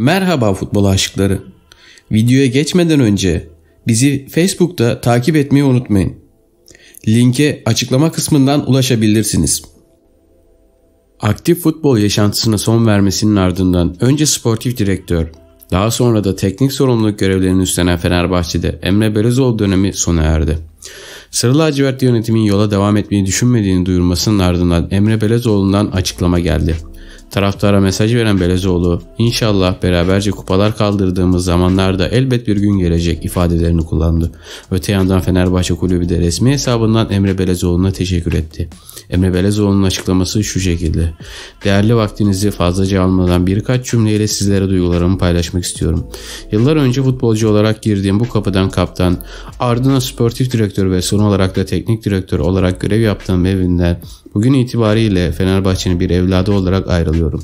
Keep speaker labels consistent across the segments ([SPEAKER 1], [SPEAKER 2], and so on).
[SPEAKER 1] Merhaba futbol aşıkları. Videoya geçmeden önce bizi Facebook'ta takip etmeyi unutmayın. Linke açıklama kısmından ulaşabilirsiniz. Aktif futbol yaşantısına son vermesinin ardından önce sportif direktör, daha sonra da teknik sorumluluk görevlerini üstlenen Fenerbahçe'de Emre Belözoğlu dönemi sona erdi. Sarı lacivertli yönetimin yola devam etmeyi düşünmediğini duyurmasının ardından Emre Belözoğlu'ndan açıklama geldi. Taraftara mesaj veren Belezoğlu, inşallah beraberce kupalar kaldırdığımız zamanlarda elbet bir gün gelecek ifadelerini kullandı. Öte yandan Fenerbahçe kulübü de resmi hesabından Emre Belezoğlu'na teşekkür etti. Emre Belezoğlu'nun açıklaması şu şekilde. Değerli vaktinizi fazlaca almadan birkaç cümleyle sizlere duygularımı paylaşmak istiyorum. Yıllar önce futbolcu olarak girdiğim bu kapıdan kaptan, ardına sportif direktör ve son olarak da teknik direktör olarak görev yaptığım evinden bugün itibariyle Fenerbahçe'nin bir evladı olarak ayrıldım oluyorum.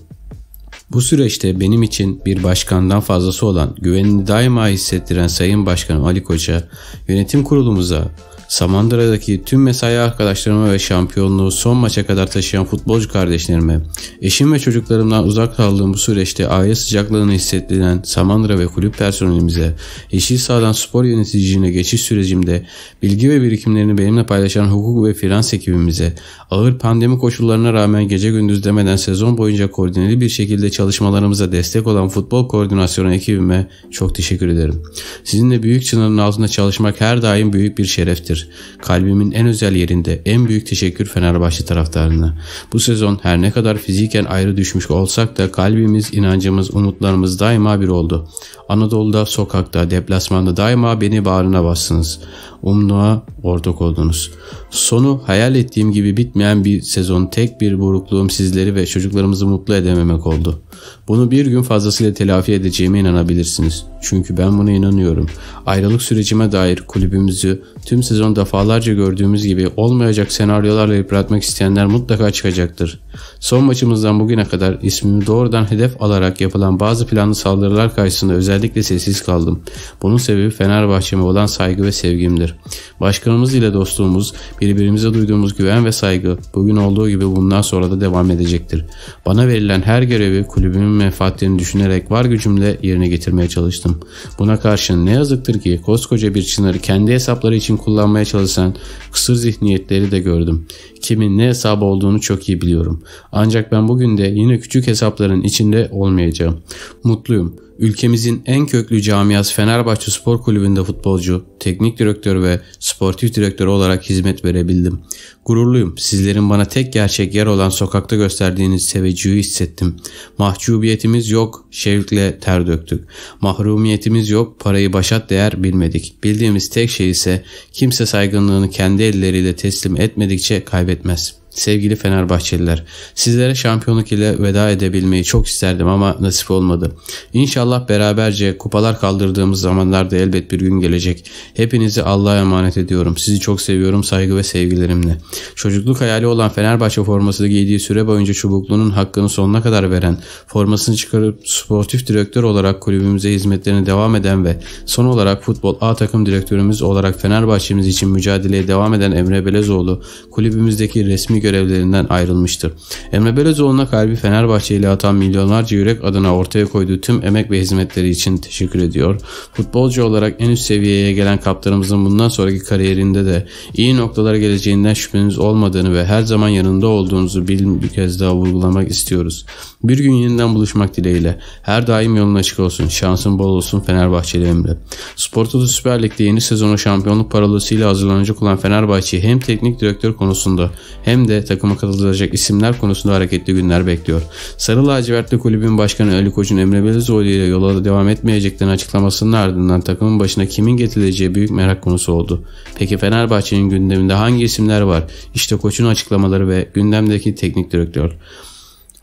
[SPEAKER 1] Bu süreçte benim için bir başkandan fazlası olan güvenini daima hissettiren Sayın Başkanım Ali Koç'a, yönetim kurulumuza, Samandıra'daki tüm mesai arkadaşlarıma ve şampiyonluğu son maça kadar taşıyan futbolcu kardeşlerime, eşim ve çocuklarımdan uzak kaldığım bu süreçte aile sıcaklığını hissettiren Samandıra ve kulüp personelimize, yeşil sahadan spor yöneticiliğine geçiş sürecimde bilgi ve birikimlerini benimle paylaşan hukuk ve finans ekibimize, ağır pandemi koşullarına rağmen gece gündüz demeden sezon boyunca koordineli bir şekilde çalışmalarımıza destek olan futbol koordinasyonu ekibime çok teşekkür ederim. Sizinle büyük çınarın altında çalışmak her daim büyük bir şereftir. Kalbimin en özel yerinde en büyük teşekkür Fenerbahçe taraftarına. Bu sezon her ne kadar fiziken ayrı düşmüş olsak da kalbimiz, inancımız, umutlarımız daima bir oldu. Anadolu'da, sokakta, deplasmanda daima beni bağrına bastınız. Umluğa ortak oldunuz. Sonu hayal ettiğim gibi bitmeyen bir sezon tek bir burukluğum sizleri ve çocuklarımızı mutlu edememek oldu. Bunu bir gün fazlasıyla telafi edeceğime inanabilirsiniz. Çünkü ben buna inanıyorum. Ayrılık sürecime dair kulübümüzü tüm sezon defalarca gördüğümüz gibi olmayacak senaryolarla yıpratmak isteyenler mutlaka çıkacaktır. Son maçımızdan bugüne kadar ismimi doğrudan hedef alarak yapılan bazı planlı saldırılar karşısında özellikle sessiz kaldım. Bunun sebebi Fenerbahçe'me olan saygı ve sevgimdir. Başkanımız ile dostluğumuz, birbirimize duyduğumuz güven ve saygı bugün olduğu gibi bundan sonra da devam edecektir. Bana verilen her görevi kulübümün menfaatlerini düşünerek var gücümle yerine getirmeye çalıştım. Buna karşın ne yazıktır ki koskoca bir çınarı kendi hesapları için kullanmak almaya çalışan kısır zihniyetleri de gördüm. Kimin ne hesabı olduğunu çok iyi biliyorum. Ancak ben bugün de yine küçük hesapların içinde olmayacağım. Mutluyum ülkemizin en köklü camiası Fenerbahçe Spor Kulübü'nde futbolcu, teknik direktör ve sportif direktör olarak hizmet verebildim. Gururluyum. Sizlerin bana tek gerçek yer olan sokakta gösterdiğiniz seveciyi hissettim. Mahcubiyetimiz yok, şevkle ter döktük. Mahrumiyetimiz yok, parayı başat değer bilmedik. Bildiğimiz tek şey ise kimse saygınlığını kendi elleriyle teslim etmedikçe kaybetmez.'' Sevgili Fenerbahçeliler, sizlere şampiyonluk ile veda edebilmeyi çok isterdim ama nasip olmadı. İnşallah beraberce kupalar kaldırdığımız zamanlarda elbet bir gün gelecek. Hepinizi Allah'a emanet ediyorum. Sizi çok seviyorum saygı ve sevgilerimle. Çocukluk hayali olan Fenerbahçe forması giydiği süre boyunca çubukluğunun hakkını sonuna kadar veren, formasını çıkarıp sportif direktör olarak kulübümüze hizmetlerini devam eden ve son olarak futbol A takım direktörümüz olarak Fenerbahçemiz için mücadeleye devam eden Emre Belezoğlu kulübümüzdeki resmi görevlerinden ayrılmıştır. Emre Belezoğlu'na kalbi Fenerbahçe ile atan milyonlarca yürek adına ortaya koyduğu tüm emek ve hizmetleri için teşekkür ediyor. Futbolcu olarak en üst seviyeye gelen kaptanımızın bundan sonraki kariyerinde de iyi noktalara geleceğinden şüpheniz olmadığını ve her zaman yanında olduğunuzu bir, kez daha vurgulamak istiyoruz. Bir gün yeniden buluşmak dileğiyle. Her daim yolun açık olsun. Şansın bol olsun Fenerbahçeli Emre. Spor Toto Süper Lig'de yeni sezonu şampiyonluk paralısıyla hazırlanacak olan Fenerbahçe hem teknik direktör konusunda hem de de takıma katılacak isimler konusunda hareketli günler bekliyor. Sarı lacivertli kulübün başkanı Ali Koç'un Emre Belezoğlu ile yola devam etmeyeceklerini açıklamasının ardından takımın başına kimin getirileceği büyük merak konusu oldu. Peki Fenerbahçe'nin gündeminde hangi isimler var? İşte Koç'un açıklamaları ve gündemdeki teknik direktör.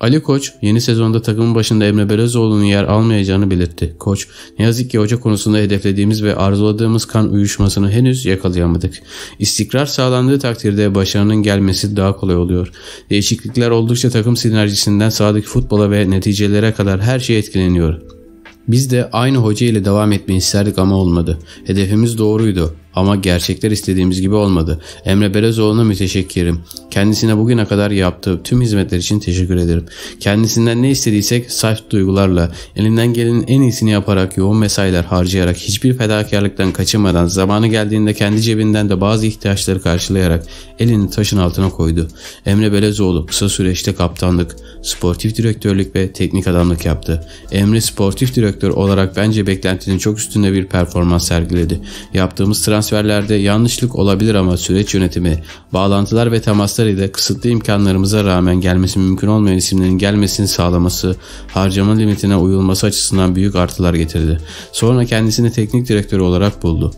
[SPEAKER 1] Ali Koç yeni sezonda takımın başında Emre Belözoğlu'nun yer almayacağını belirtti. Koç ne yazık ki hoca konusunda hedeflediğimiz ve arzuladığımız kan uyuşmasını henüz yakalayamadık. İstikrar sağlandığı takdirde başarının gelmesi daha kolay oluyor. Değişiklikler oldukça takım sinerjisinden sağdaki futbola ve neticelere kadar her şey etkileniyor. Biz de aynı hoca ile devam etmeyi isterdik ama olmadı. Hedefimiz doğruydu. Ama gerçekler istediğimiz gibi olmadı. Emre Belezoğlu'na müteşekkirim. Kendisine bugüne kadar yaptığı tüm hizmetler için teşekkür ederim. Kendisinden ne istediysek saf duygularla, elinden gelenin en iyisini yaparak, yoğun mesailer harcayarak, hiçbir fedakarlıktan kaçınmadan, zamanı geldiğinde kendi cebinden de bazı ihtiyaçları karşılayarak elini taşın altına koydu. Emre Belezoğlu kısa süreçte kaptanlık, sportif direktörlük ve teknik adamlık yaptı. Emre sportif direktör olarak bence beklentinin çok üstünde bir performans sergiledi. Yaptığımız transfer transferlerde yanlışlık olabilir ama süreç yönetimi, bağlantılar ve temaslar ile kısıtlı imkanlarımıza rağmen gelmesi mümkün olmayan isimlerin gelmesini sağlaması, harcama limitine uyulması açısından büyük artılar getirdi. Sonra kendisini teknik direktörü olarak buldu.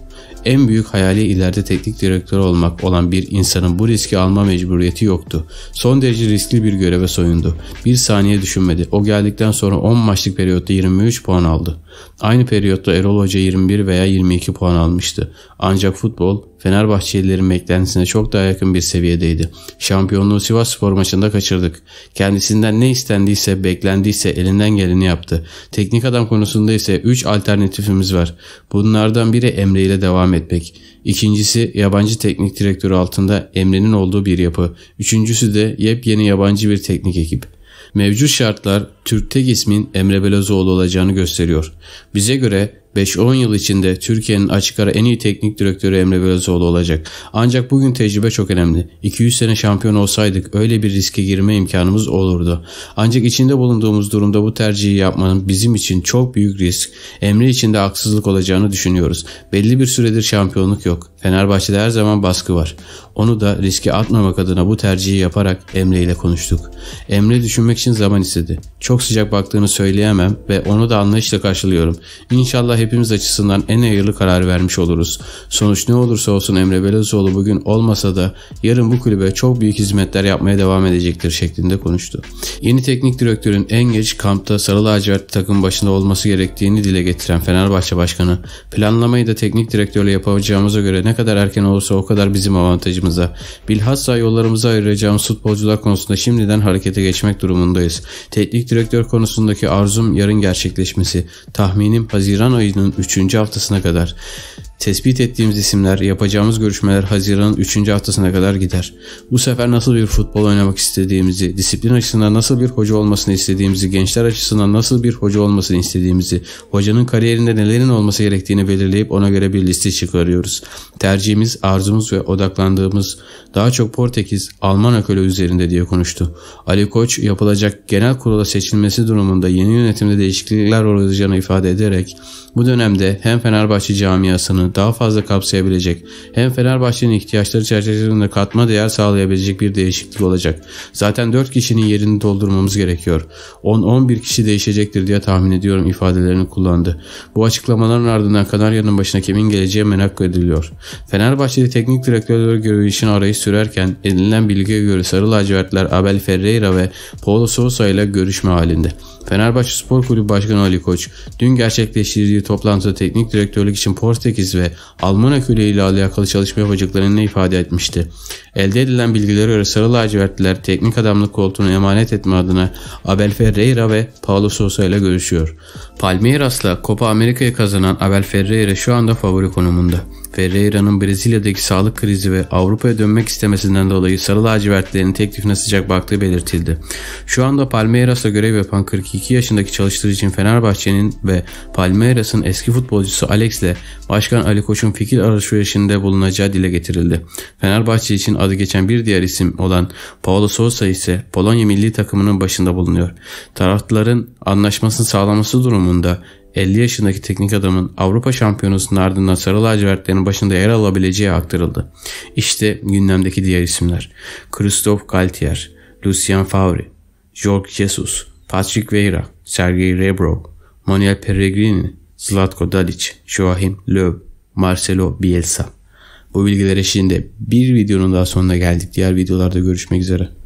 [SPEAKER 1] En büyük hayali ileride teknik direktör olmak olan bir insanın bu riski alma mecburiyeti yoktu. Son derece riskli bir göreve soyundu. Bir saniye düşünmedi. O geldikten sonra 10 maçlık periyotta 23 puan aldı. Aynı periyotta Erol Hoca 21 veya 22 puan almıştı. Ancak futbol Fenerbahçelilerin beklentisine çok daha yakın bir seviyedeydi. Şampiyonluğu Sivas Spor maçında kaçırdık. Kendisinden ne istendiyse, beklendiyse elinden geleni yaptı. Teknik adam konusunda ise 3 alternatifimiz var. Bunlardan biri Emre ile devam etmek. İkincisi yabancı teknik direktörü altında Emre'nin olduğu bir yapı. Üçüncüsü de yepyeni yabancı bir teknik ekip. Mevcut şartlar Türk'tek ismin Emre Belözoğlu olacağını gösteriyor. Bize göre 5-10 yıl içinde Türkiye'nin açık ara en iyi teknik direktörü Emre Belözoğlu olacak. Ancak bugün tecrübe çok önemli. 200 sene şampiyon olsaydık öyle bir riske girme imkanımız olurdu. Ancak içinde bulunduğumuz durumda bu tercihi yapmanın bizim için çok büyük risk. Emre için de haksızlık olacağını düşünüyoruz. Belli bir süredir şampiyonluk yok. Fenerbahçe'de her zaman baskı var. Onu da riske atmamak adına bu tercihi yaparak Emre ile konuştuk. Emre düşünmek için zaman istedi. Çok çok sıcak baktığını söyleyemem ve onu da anlayışla karşılıyorum. İnşallah hepimiz açısından en hayırlı karar vermiş oluruz. Sonuç ne olursa olsun Emre Belözoğlu bugün olmasa da yarın bu kulübe çok büyük hizmetler yapmaya devam edecektir şeklinde konuştu. Yeni teknik direktörün en geç kampta sarı lacivert takım başında olması gerektiğini dile getiren Fenerbahçe Başkanı planlamayı da teknik direktörle yapacağımıza göre ne kadar erken olursa o kadar bizim avantajımıza. Bilhassa yollarımızı ayıracağımız futbolcular konusunda şimdiden harekete geçmek durumundayız. Teknik direktör selektör konusundaki arzum yarın gerçekleşmesi. Tahminim Haziran ayının 3. haftasına kadar. Tespit ettiğimiz isimler yapacağımız görüşmeler Haziran'ın 3. haftasına kadar gider. Bu sefer nasıl bir futbol oynamak istediğimizi, disiplin açısından nasıl bir hoca olmasını istediğimizi, gençler açısından nasıl bir hoca olmasını istediğimizi, hocanın kariyerinde nelerin olması gerektiğini belirleyip ona göre bir liste çıkarıyoruz. Tercihimiz, arzumuz ve odaklandığımız daha çok Portekiz, Alman akölü üzerinde diye konuştu. Ali Koç yapılacak genel kurula seçilmesi durumunda yeni yönetimde değişiklikler olacağını ifade ederek bu dönemde hem Fenerbahçe camiasının daha fazla kapsayabilecek, hem Fenerbahçe'nin ihtiyaçları çerçevesinde katma değer sağlayabilecek bir değişiklik olacak. Zaten 4 kişinin yerini doldurmamız gerekiyor. 10-11 kişi değişecektir diye tahmin ediyorum ifadelerini kullandı. Bu açıklamaların ardından Kanarya'nın başına kimin geleceği merak ediliyor. Fenerbahçeli teknik direktörler görevi için arayı sürerken edinilen bilgiye göre Sarı Lacivertler Abel Ferreira ve Paulo Sousa ile görüşme halinde. Fenerbahçe Spor Kulübü Başkanı Ali Koç dün gerçekleştirdiği toplantıda teknik direktörlük için Portekiz ve Alman akülü ile alakalı çalışma yapacaklarını ifade etmişti. Elde edilen bilgilere göre Sarı Lacivertliler teknik adamlık koltuğunu emanet etme adına Abel Ferreira ve Paulo Sosa ile görüşüyor. Palmeiras'la Copa Amerika'yı kazanan Abel Ferreira şu anda favori konumunda. Ferreira'nın Brezilya'daki sağlık krizi ve Avrupa'ya dönmek istemesinden dolayı sarı lacivertlerin teklifine sıcak baktığı belirtildi. Şu anda Palmeiras'a görev yapan 42 yaşındaki çalıştırıcı için Fenerbahçe'nin ve Palmeiras'ın eski futbolcusu Alex ile Başkan Ali Koç'un fikir alışverişinde bulunacağı dile getirildi. Fenerbahçe için adı geçen bir diğer isim olan Paulo Sousa ise Polonya milli takımının başında bulunuyor. Taraftarların anlaşmasını sağlaması durumunda sonunda 50 yaşındaki teknik adamın Avrupa Şampiyonası'nın ardından sarı lacivertlerin başında yer alabileceği aktarıldı. İşte gündemdeki diğer isimler. Christophe Galtier, Lucien Favre, Jorge Jesus, Patrick Vieira, Sergei Rebrov, Manuel Pellegrini, Zlatko Dalic, Joachim Löw, Marcelo Bielsa. Bu bilgiler eşliğinde bir videonun daha sonuna geldik. Diğer videolarda görüşmek üzere.